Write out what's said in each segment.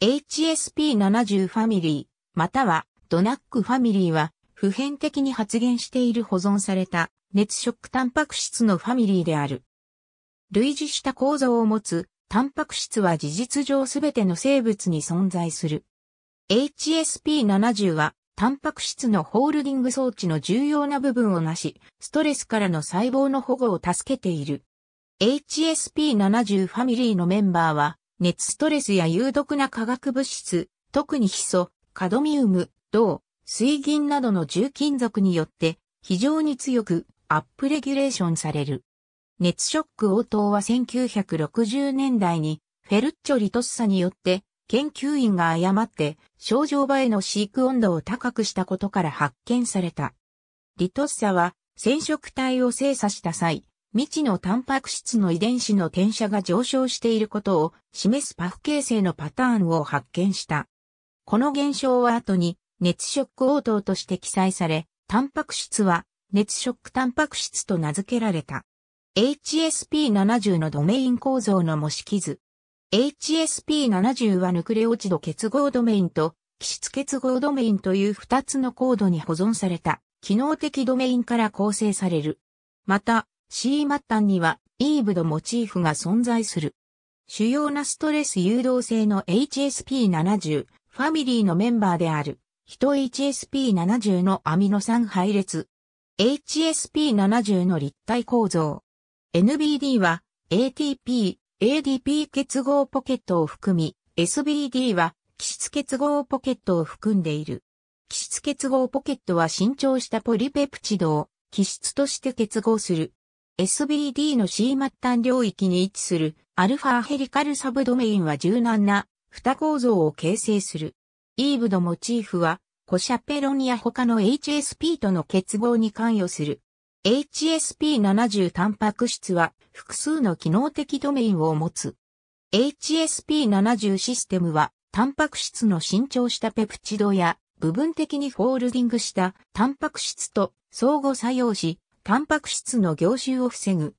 HSP70 ファミリー、またはドナックファミリーは、普遍的に発現している保存された熱クタンパク質のファミリーである。類似した構造を持つタンパク質は事実上すべての生物に存在する。HSP70 はタンパク質のホールディング装置の重要な部分をなし、ストレスからの細胞の保護を助けている。HSP70 ファミリーのメンバーは熱ストレスや有毒な化学物質、特にヒ素、カドミウム、銅、水銀などの重金属によって非常に強くアップレギュレーションされる。熱ショック応答は1960年代にフェルッチョリトッサによって研究員が誤って症状場への飼育温度を高くしたことから発見された。リトッサは染色体を精査した際、未知のタンパク質の遺伝子の転写が上昇していることを示すパフ形成のパターンを発見した。この現象は後に熱ショック応答として記載され、タンパク質は熱ショックタンパク質と名付けられた。HSP70 のドメイン構造の模式図。HSP70 はヌクレオチド結合ドメインと基質結合ドメインという2つのコードに保存された機能的ドメインから構成される。また、C 末端にはイーブドモチーフが存在する。主要なストレス誘導性の HSP70 ファミリーのメンバーである、人 HSP70 のアミノ酸配列。HSP70 の立体構造。NBD は ATP、ADP 結合ポケットを含み、SBD は気質結合ポケットを含んでいる。気質結合ポケットは伸長したポリペプチドを気質として結合する SBD の C 末端領域に位置するアルファヘリカルサブドメインは柔軟な蓋構造を形成する。イーブドモチーフは、コシャペロニア他の HSP との結合に関与する。HSP70 タンパク質は複数の機能的ドメインを持つ。HSP70 システムは、タンパク質の伸長したペプチドや部分的にフォールディングしたタンパク質と相互作用し、タンパク質の凝集を防ぐ。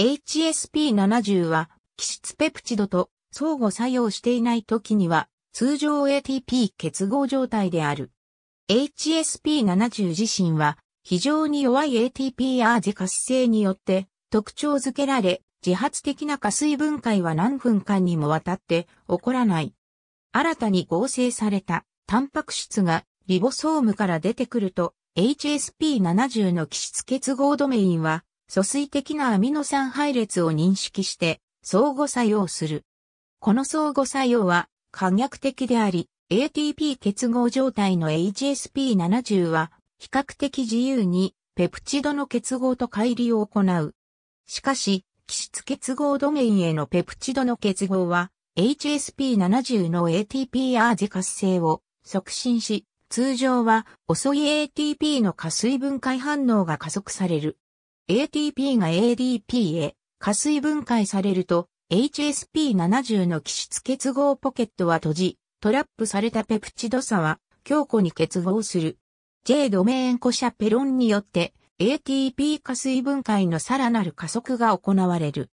HSP70 は、基質ペプチドと相互作用していない時には、通常 ATP 結合状態である。HSP70 自身は、非常に弱い ATPR 自家性によって特徴づけられ、自発的な加水分解は何分間にもわたって起こらない。新たに合成されたタンパク質がリボソームから出てくると HSP70 の基質結合ドメインは、疎水的なアミノ酸配列を認識して、相互作用する。この相互作用は、可逆的であり、ATP 結合状態の HSP70 は、比較的自由に、ペプチドの結合と乖離を行う。しかし、基質結合ドメインへのペプチドの結合は、HSP70 の ATPR 自活性を促進し、通常は遅い ATP の加水分解反応が加速される。ATP が ADP へ加水分解されると HSP70 の基質結合ポケットは閉じ、トラップされたペプチド差は強固に結合する。J ドメーンコシャペロンによって ATP 加水分解のさらなる加速が行われる。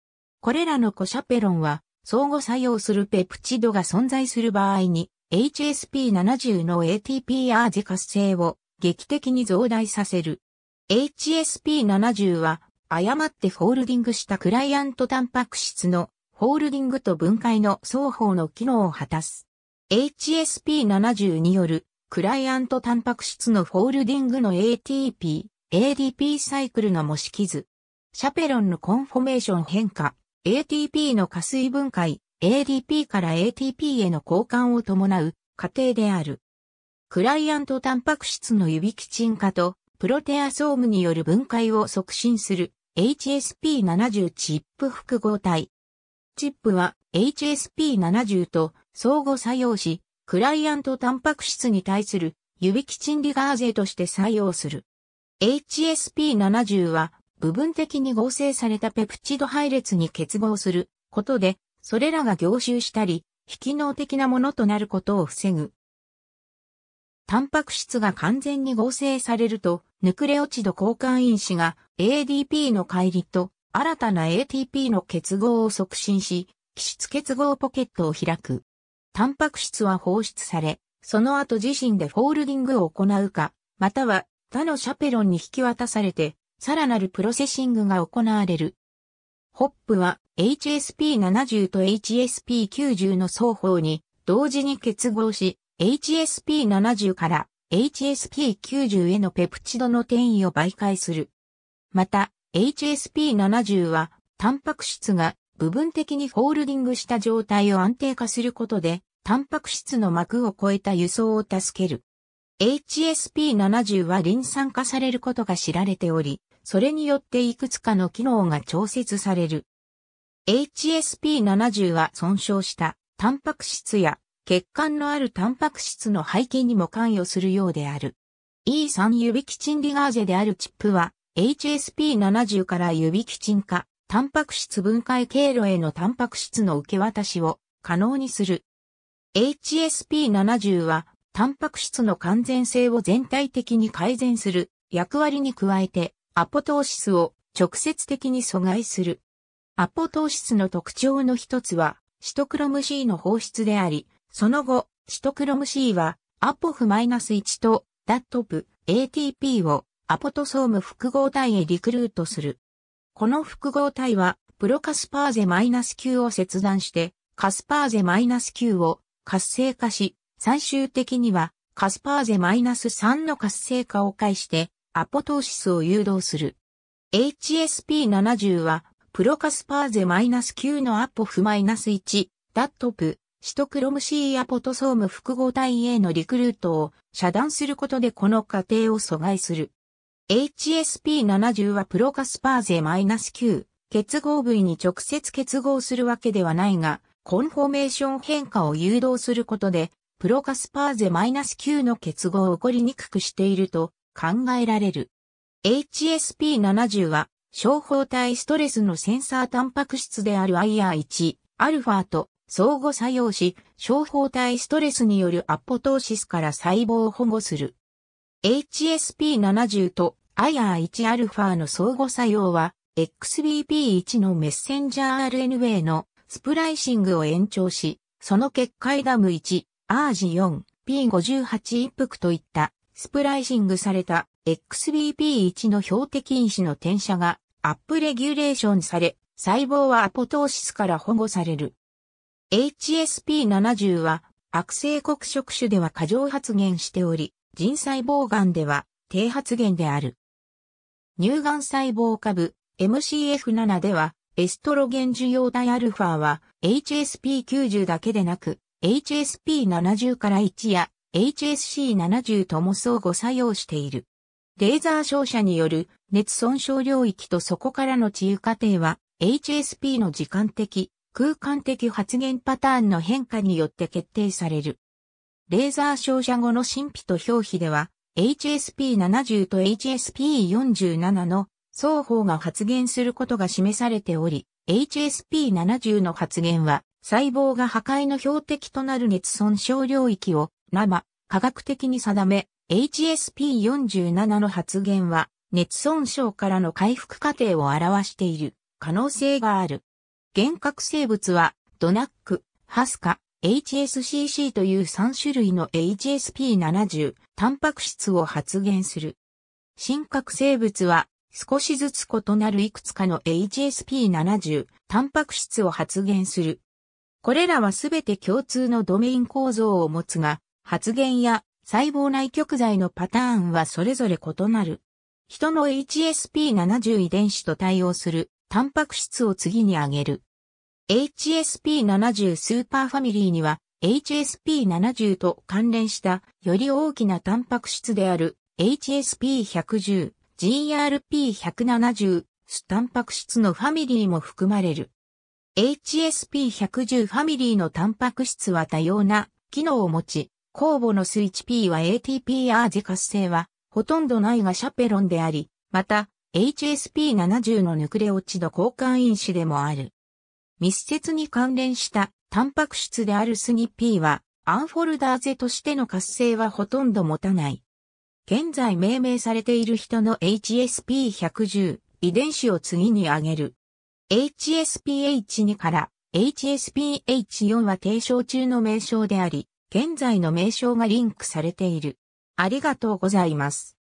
これらのコシャペロンは相互作用するペプチドが存在する場合に HSP70 の ATPR 自活性を劇的に増大させる。HSP70 は誤ってフォールディングしたクライアントタンパク質のフォールディングと分解の双方の機能を果たす。HSP70 によるクライアントタンパク質のフォールディングの ATP、ADP サイクルの模式図。シャペロンのコンフォメーション変化、ATP の加水分解、ADP から ATP への交換を伴う過程である。クライアントタンパク質の指基沈化とプロテアソームによる分解を促進する HSP70 チップ複合体。チップは HSP70 と相互作用し、クライアントタンパク質に対する指基ンリガーゼとして作用する。HSP70 は部分的に合成されたペプチド配列に結合することでそれらが凝集したり、非機能的なものとなることを防ぐ。タンパク質が完全に合成されると、ヌクレオチド交換因子が ADP の乖離と新たな ATP の結合を促進し、基質結合ポケットを開く。タンパク質は放出され、その後自身でフォールディングを行うか、または他のシャペロンに引き渡されて、さらなるプロセッシングが行われる。ホップは HSP70 と HSP90 の双方に同時に結合し、HSP70 から HSP90 へのペプチドの転移を媒介する。また、HSP70 は、タンパク質が部分的にホールディングした状態を安定化することで、タンパク質の膜を超えた輸送を助ける。HSP70 はリン酸化されることが知られており、それによっていくつかの機能が調節される。HSP70 は損傷したタンパク質や血管のあるタンパク質の背景にも関与するようである。E3 指キチンリガーゼであるチップは HSP70 から指キチン化、タンパク質分解経路へのタンパク質の受け渡しを可能にする。HSP70 はタンパク質の完全性を全体的に改善する役割に加えてアポトーシスを直接的に阻害する。アポトーシスの特徴の一つは、シトクロム C の放出であり、その後、シトクロム C は、アポフ -1 と、ダットプ ATP を、アポトソーム複合体へリクルートする。この複合体は、プロカスパーゼ -9 を切断して、カスパーゼ -9 を活性化し、最終的には、カスパーゼ -3 の活性化を介して、アポトーシスを誘導する。HSP70 は、プロカスパーゼ -9 のアポフ -1、ダットプ、シトクロムシーアポトソーム複合体へのリクルートを遮断することでこの過程を阻害する。HSP70 はプロカスパーゼ -9 結合部位に直接結合するわけではないが、コンフォメーション変化を誘導することで、プロカスパーゼ -9 の結合を起こりにくくしていると考えられる。HSP70 は小胞体ストレスのセンサータンパク質である IR1、α と相互作用し、小胞体ストレスによるアポトーシスから細胞を保護する。HSP70 と IR1 α の相互作用は、XBP1 のメッセンジャー RNA のスプライシングを延長し、その結果 i ム a m 1 ARG4、P58 一服といったスプライシングされた XBP1 の標的因子の転写がアップレギュレーションされ、細胞はアポトーシスから保護される。HSP70 は悪性黒色種では過剰発現しており、人細胞癌では低発現である。乳がん細胞株 MCF7 ではエストロゲン受容体アルファは HSP90 だけでなく HSP70 から1や HSC70 とも相互作用している。レーザー照射による熱損傷領域とそこからの治癒過程は HSP の時間的、空間的発現パターンの変化によって決定される。レーザー照射後の神秘と表皮では HSP70 と HSP47 の双方が発現することが示されており、HSP70 の発現は細胞が破壊の標的となる熱損傷領域を生、科学的に定め、HSP47 の発現は、熱損傷からの回復過程を表している可能性がある。幻覚生物は、ドナック、ハスカ、HSCC という3種類の HSP70、タンパク質を発現する。真核生物は、少しずつ異なるいくつかの HSP70、タンパク質を発現する。これらはすべて共通のドメイン構造を持つが、発現や細胞内極剤のパターンはそれぞれ異なる。人の HSP70 遺伝子と対応するタンパク質を次に挙げる。HSP70 スーパーファミリーには HSP70 と関連したより大きなタンパク質である HSP110、GRP170、スタンパク質のファミリーも含まれる。HSP110 ファミリーのタンパク質は多様な機能を持ち、酵母のスイッチ p は ATPR 自活性はほとんどないがシャペロンであり、また HSP70 のヌクレオチド交換因子でもある。密接に関連したタンパク質であるスニ p はアンフォルダーゼとしての活性はほとんど持たない。現在命名されている人の HSP110 遺伝子を次に挙げる。HSPH2 から HSPH4 は提唱中の名称であり、現在の名称がリンクされている。ありがとうございます。